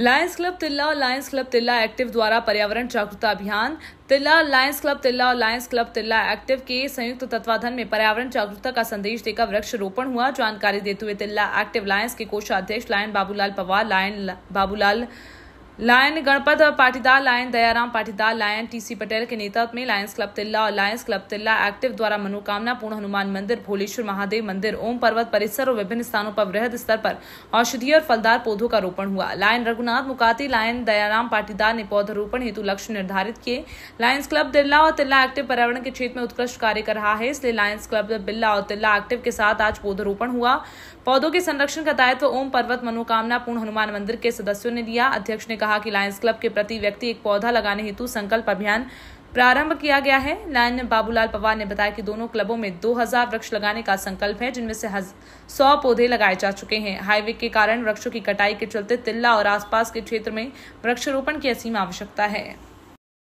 Lions club तिल्ला और Lions club तिल्ला active द्वारा पर्यावरण जागरूकता अभियान तिल्ला लायंस क्लब तिल्ला और लायंस क्लब तिल्ला एक्टिव के संयुक्त तत्वाधान में पर्यावरण जागरूकता का संदेश देकर वृक्षारोपण हुआ जानकारी देते हुए तिल्ला एक्टिव लायंस के कोषाध्यक्ष lion Babulal Pawar lion Babulal lion Ganpat और Patidar lion Dayaram Patidar lion TC Patel के नेतृत्व में लायंस क्लब तिल्ला और लायंस क्लब तिल्ला एक्टिव द्वारा मनोकामना पूर्ण हनुमान मंदिर भोलेश्वर महादेव मंदिर ओम पर्वत परिसर और विभिन्न स्थानों पर वृहद स्तर पर औषधीय और फलदार पौधों का रोपण हुआ लायन रघुनाथ मुकाती लायन दयाराम पाटीदार ने पौधरोपण हेतु लक्ष्य निर्धारित किए लायंस क्लब तिल्ला और तिल्ला एक्टिव पर्यावरण के क्षेत्र में उत्कृष्ट कार्य कर रहा है इसलिए लायंस क्लब बिल्ला और तिल्ला एक्टिव के साथ आज पौधरोपण हुआ पौधों के संरक्षण का दायित्व ओम पर्वत मनोकामना पूर्ण हनुमान मंदिर के सदस्यों ने लिया अध्यक्ष ने कहा कि लायंस क्लब के प्रति व्यक्ति एक पौधा लगाने हेतु संकल्प अभियान प्रारंभ किया गया है लायन बाबूलाल पवार ने बताया कि दोनों क्लबों में 2000 वृक्ष लगाने का संकल्प है जिनमें से सौ पौधे लगाए जा चुके हैं हाईवे के कारण वृक्षों की कटाई के चलते तिल्ला और आसपास के क्षेत्र में वृक्षारोपण की असीम आवश्यकता है